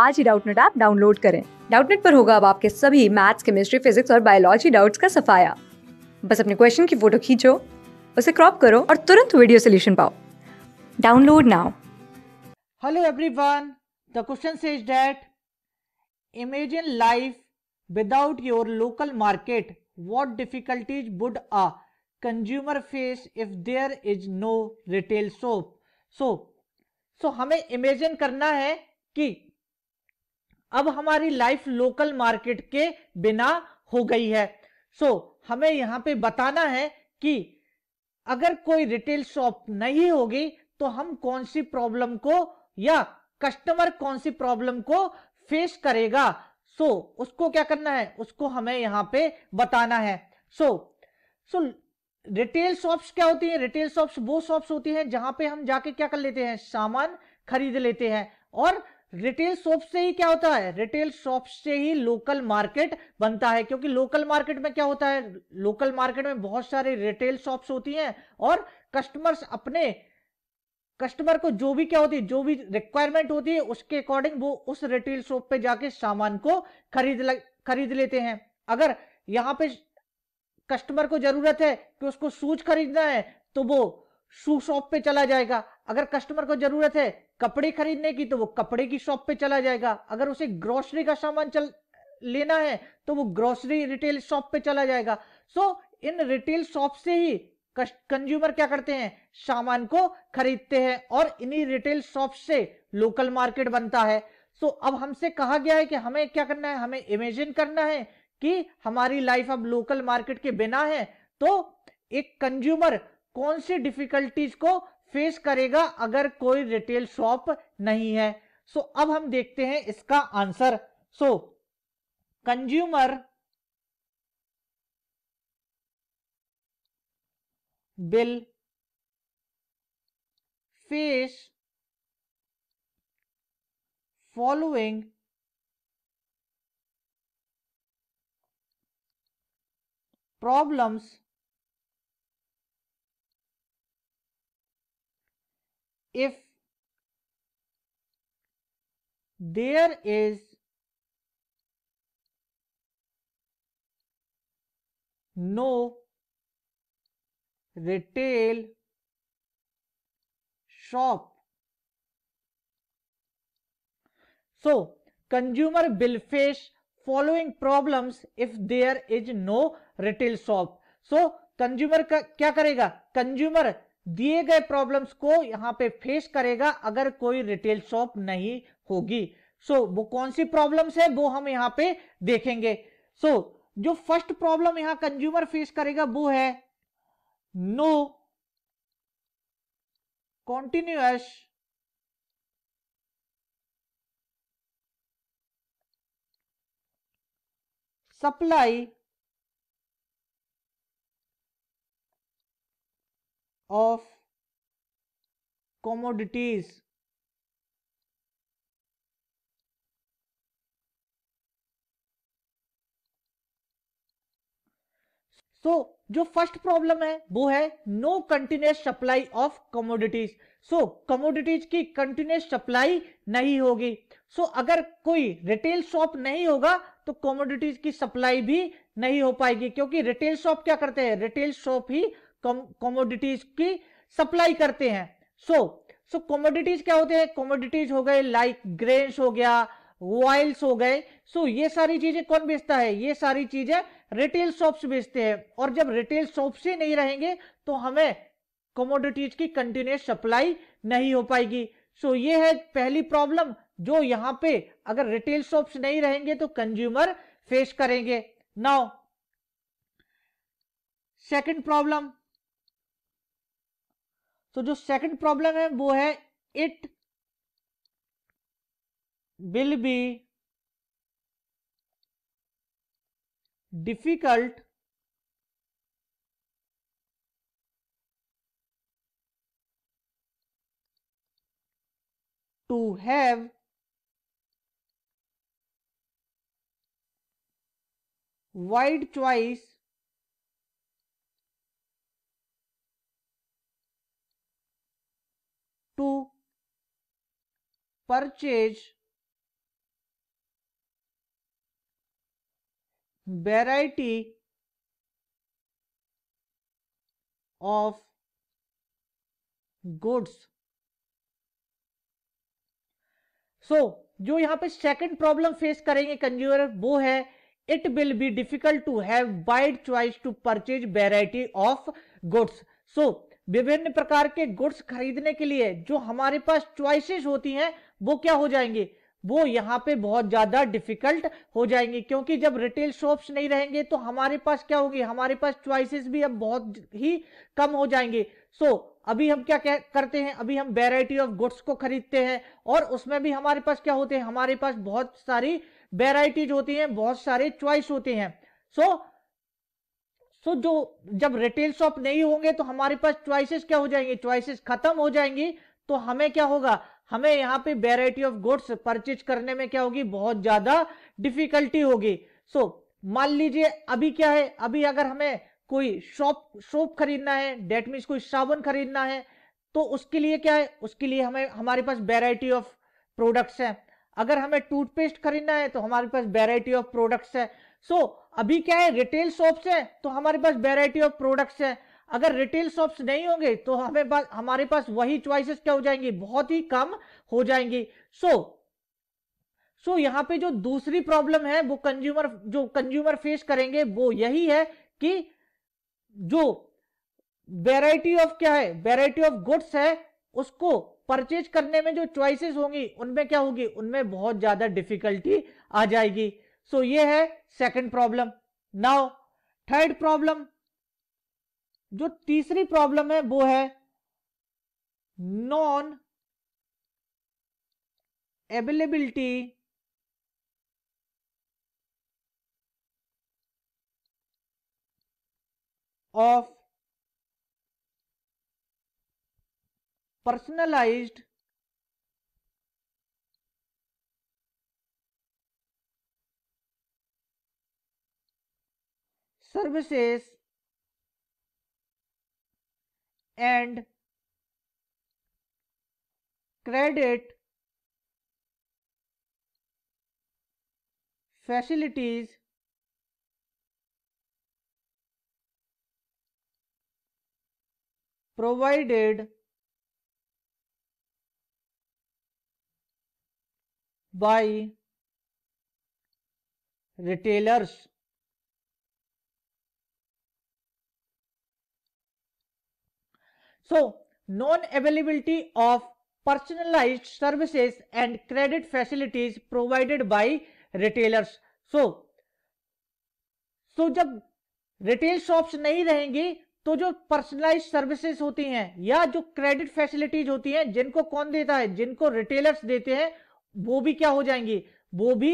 आज ही Doubtnut app download करें डाउटनेट पर होगा अब आपके सभी मैथ्स केमिस्ट्री फिजिक्स और बायोलॉजी डाउट्स का सफाया बस अपने क्वेश्चन की फोटो खींचो उसे क्रॉप करो और तुरंत वीडियो सोल्यूशन पाओ download now hello everyone the question is that imagine life without your local market what difficulties would a consumer face if there is no retail shop so so हमें imagine करना है कि अब हमारी life local market के बिना हो गई है सो so, हमें यहाँ पे बताना है कि अगर कोई रिटेल शॉप नहीं होगी तो हम कौन सी प्रॉब्लम को या कस्टमर कौन सी प्रॉब्लम को फेस करेगा सो so, उसको क्या करना है उसको हमें यहाँ पे बताना है सो सो रिटेल शॉप्स क्या होती है रिटेल शॉप्स वो शॉप्स होती हैं जहां पे हम जाके क्या कर लेते हैं सामान खरीद लेते हैं और रिटेल शॉप से ही क्या होता है रिटेल शॉप से ही लोकल मार्केट बनता है क्योंकि लोकल मार्केट में क्या होता है लोकल मार्केट में बहुत सारे रिटेल शॉप्स होती हैं और कस्टमर्स अपने कस्टमर को जो भी क्या होती है जो भी रिक्वायरमेंट होती है उसके अकॉर्डिंग वो उस रिटेल शॉप पे जाके सामान को खरीद खरीद लेते हैं अगर यहाँ पे कस्टमर को जरूरत है कि उसको शूज खरीदना है तो वो शू शॉप पे चला जाएगा अगर कस्टमर को जरूरत है कपड़े खरीदने की तो वो कपड़े की शॉप पे चला जाएगा अगर उसे ग्रोसरी का सामान चल लेना है तो वो ग्रोसरी रिटेल शॉप पे चला जाएगा सो so, इन रिटेल शॉप से ही कंज्यूमर क्या करते हैं सामान को खरीदते हैं और इन्हीं रिटेल शॉप से लोकल मार्केट बनता है सो so, अब हमसे कहा गया है कि हमें क्या करना है हमें इमेजिन करना है कि हमारी लाइफ अब लोकल मार्केट के बिना है तो एक कंज्यूमर कौन सी डिफिकल्टीज को फेस करेगा अगर कोई रिटेल शॉप नहीं है सो so, अब हम देखते हैं इसका answer so consumer will face following problems if there is no retail shop so consumer will face following problems if there is no retail shop so consumer क्या करेगा consumer दिए गए प्रॉब्लम्स को यहाँ पे फेस करेगा अगर कोई रिटेल शॉप नहीं होगी सो so, वो कौन सी प्रॉब्लम्स है वो हम यहाँ पे देखेंगे सो so, जो फर्स्ट प्रॉब्लम यहां कंज्यूमर फेस करेगा वो है no continuous supply of commodities so so, जो फर्स्ट प्रॉब्लम है वो है no continuous supply of commodities so commodities की कंटिन्यूस सप्लाई नहीं होगी सो so, अगर कोई रिटेल शॉप नहीं होगा तो कमोडिटीज की सप्लाई भी नहीं हो पाएगी क्योंकि रिटेल शॉप क्या करते हैं रिटेल शॉप ही कॉमोडिटीज की सप्लाई करते हैं सो सो कॉमोडिटीज क्या होते हैं कॉमोडिटीज हो गए लाइक ग्रेन्स हो गया ऑयल्स हो गए सो so, ये सारी चीजें कौन बेचता है ये सारी चीजें रिटेल शॉप्स बेचते हैं और जब रिटेल शॉप्स ही नहीं रहेंगे तो हमें कॉमोडिटीज की कंटिन्यूस सप्लाई नहीं हो पाएगी सो so, ये है पहली प्रॉब्लम जो यहाँ पे अगर रिटेल शॉप्स नहीं रहेंगे तो कंज्यूमर फेस करेंगे नाउ सेकंड प्रॉब्लम तो जो सेकंड प्रॉब्लम है वो है it will be difficult to have wide choice to purchase variety of goods so so, जो यहां पे सेकंड प्रॉब्लम फेस करेंगे कंज्यूमर वो है it will be difficult to have wide choice to purchase variety of goods so विभिन्न प्रकार के goods खरीदने के लिए जो हमारे पास चॉइसेस होती हैं वो क्या हो जाएंगे वो यहाँ पे बहुत ज्यादा डिफिकल्ट हो जाएंगे क्योंकि जब रिटेल शॉप्स नहीं रहेंगे तो हमारे पास क्या होगी हमारे पास चॉइसेस भी अब बहुत ही कम हो जाएंगे सो so, अभी हम क्या क्या करते हैं अभी हम वेराइटी ऑफ गुड्स को खरीदते हैं और उसमें भी हमारे पास क्या होते हैं हमारे पास बहुत सारी वेराइटीज होती हैं बहुत सारे चॉइस होते हैं सो so, सो तो जो जब रिटेल शॉप नहीं होंगे तो हमारे पास च्वाइसेस क्या हो जाएंगे च्वाइसेस खत्म हो जाएंगी तो हमें क्या होगा हमें यहाँ पे वेराइटी ऑफ गुड्स परचेज करने में क्या होगी बहुत ज्यादा डिफिकल्टी होगी सो so, मान लीजिए अभी क्या है अभी अगर हमें कोई शॉप शॉप खरीदना है डेट मीन कोई साबुन खरीदना है तो उसके लिए क्या है उसके लिए हमें हमारे पास वेराइटी ऑफ प्रोडक्ट्स हैं अगर हमें टूथपेस्ट खरीदना है तो हमारे पास वेराइटी ऑफ प्रोडक्ट्स है सो so, अभी क्या है रिटेल शॉप्स है तो हमारे पास वेराइटी ऑफ प्रोडक्ट्स है अगर रिटेल शॉप्स नहीं होंगे तो हमें पास हमारे पास वही च्वाइसेस क्या हो जाएंगी बहुत ही कम हो जाएंगी सो so, सो so, यहाँ पे जो दूसरी प्रॉब्लम है वो कंज्यूमर जो कंज्यूमर फेस करेंगे वो यही है कि जो वेराइटी ऑफ क्या है वेराइटी ऑफ गुड्स है उसको परचेज करने में जो चॉइसेस होंगी उनमें क्या होगी उनमें बहुत ज्यादा डिफिकल्टी आ जाएगी सो ये है second problem now third problem जो तीसरी प्रॉब्लम है वो है non availability of personalised services and credit facilities provided by retailers So, non-availability of personalized services and credit facilities provided by retailers. So, so जब retail shop नहीं रहेंगी तो जो पर्सनलाइज सर्विसेज होती हैं या जो क्रेडिट फैसिलिटीज होती हैं जिनको कौन देता है जिनको रिटेलर्स देते हैं वो भी क्या हो जाएंगी वो भी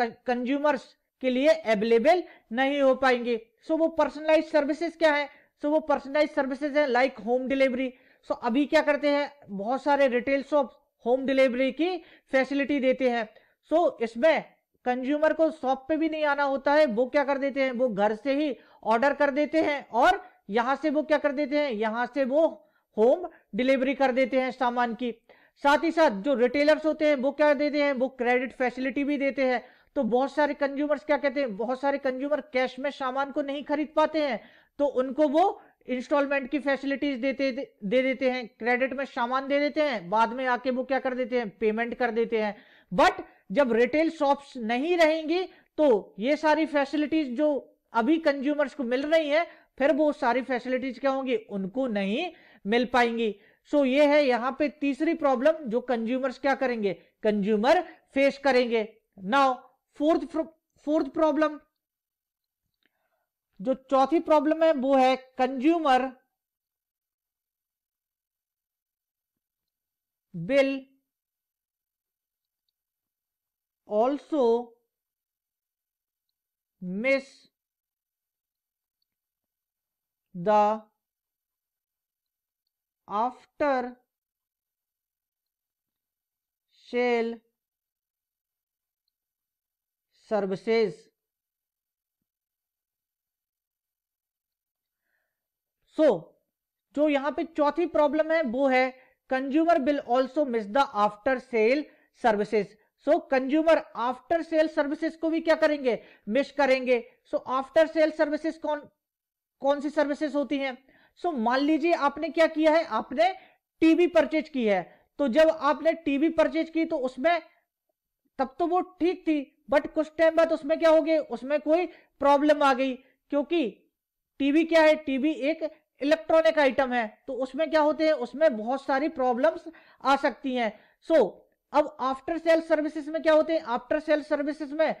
कंज्यूमर्स के लिए अवेलेबल नहीं हो पाएंगे सो so, वो पर्सनलाइज सर्विसेज क्या है सो वो पर्सनलाइज सर्विसेज है लाइक होम डिलीवरी सो अभी क्या करते हैं बहुत सारे रिटेल शॉप होम डिलीवरी की फैसिलिटी देते हैं सो so, इसमें कंज्यूमर को शॉप पे भी नहीं आना होता है वो क्या कर देते हैं वो घर से ही ऑर्डर कर देते हैं और यहां से वो क्या कर देते हैं यहां से वो होम डिलीवरी कर देते हैं सामान की साथ ही साथ जो रिटेलर्स होते हैं वो क्या देते हैं वो क्रेडिट फैसिलिटी भी देते हैं तो बहुत सारे कंज्यूमर्स क्या कहते हैं बहुत सारे कंज्यूमर कैश में सामान को नहीं खरीद पाते हैं तो उनको वो इंस्टॉलमेंट की फैसिलिटीज देते दे, देते हैं क्रेडिट में सामान दे देते हैं बाद में आके वो क्या कर देते हैं पेमेंट कर देते हैं बट जब रिटेल शॉप्स नहीं रहेंगी तो ये सारी फैसिलिटीज जो अभी कंज्यूमर्स को मिल रही है फिर वो सारी फैसिलिटीज क्या होंगी उनको नहीं मिल पाएंगी सो so ये है यहां पे तीसरी प्रॉब्लम जो कंज्यूमर्स क्या करेंगे कंज्यूमर फेस करेंगे नाउ फोर्थ फोर्थ प्रॉब्लम जो चौथी प्रॉब्लम है वो है consumer will also miss the after sale services so so, जो यहां पे चौथी प्रॉब्लम है वो है consumer will also miss the after sale services so consumer after sale services को भी क्या करेंगे मिस करेंगे सो आफ्टर सेल सर्विसेज कौन कौन सी सर्विसेज होती हैं सो so, मान लीजिए आपने क्या किया है आपने टीवी परचेज की है तो जब आपने टीवी परचेज की तो उसमें तब तो वो ठीक थी बट कुछ टाइम बाद उसमें क्या हो गया उसमें कोई प्रॉब्लम आ गई क्योंकि टीवी क्या है टीवी एक इलेक्ट्रॉनिक आइटम है तो उसमें क्या होते हैं उसमें बहुत सारी प्रॉब्लम्स आ सकती हैं सो so, अब आफ्टर सेल सर्विसेज में क्या होते हैं आफ्टर सेल सर्विसेज में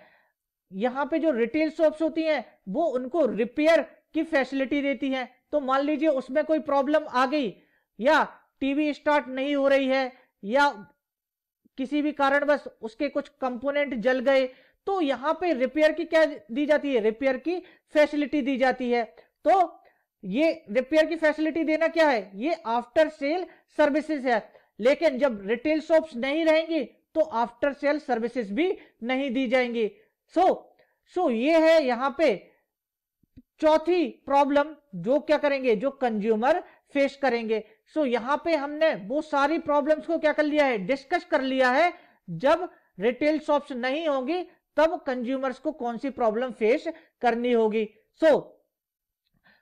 यहाँ पे जो रिटेल शॉप्स होती हैं वो उनको रिपेयर की फैसिलिटी देती हैं तो मान लीजिए उसमें कोई प्रॉब्लम आ गई या टीवी स्टार्ट नहीं हो रही है या किसी भी कारणवश उसके कुछ कंपोनेंट जल गए तो यहाँ पे रिपेयर की क्या दी जाती है रिपेयर की फैसिलिटी दी जाती है तो ये रिपेयर की फैसिलिटी देना क्या है ये आफ्टर सेल सर्विसेज है लेकिन जब रिटेल शॉप्स नहीं रहेंगी तो आफ्टर सेल सर्विसेज भी नहीं दी जाएंगी सो so, सो so ये है यहां पे चौथी प्रॉब्लम जो क्या करेंगे जो कंज्यूमर फेस करेंगे सो so, यहां पे हमने वो सारी प्रॉब्लम्स को क्या कर लिया है डिस्कस कर लिया है जब रिटेल शॉप्स नहीं होंगी तब कंज्यूमर्स को कौन सी प्रॉब्लम फेस करनी होगी सो so,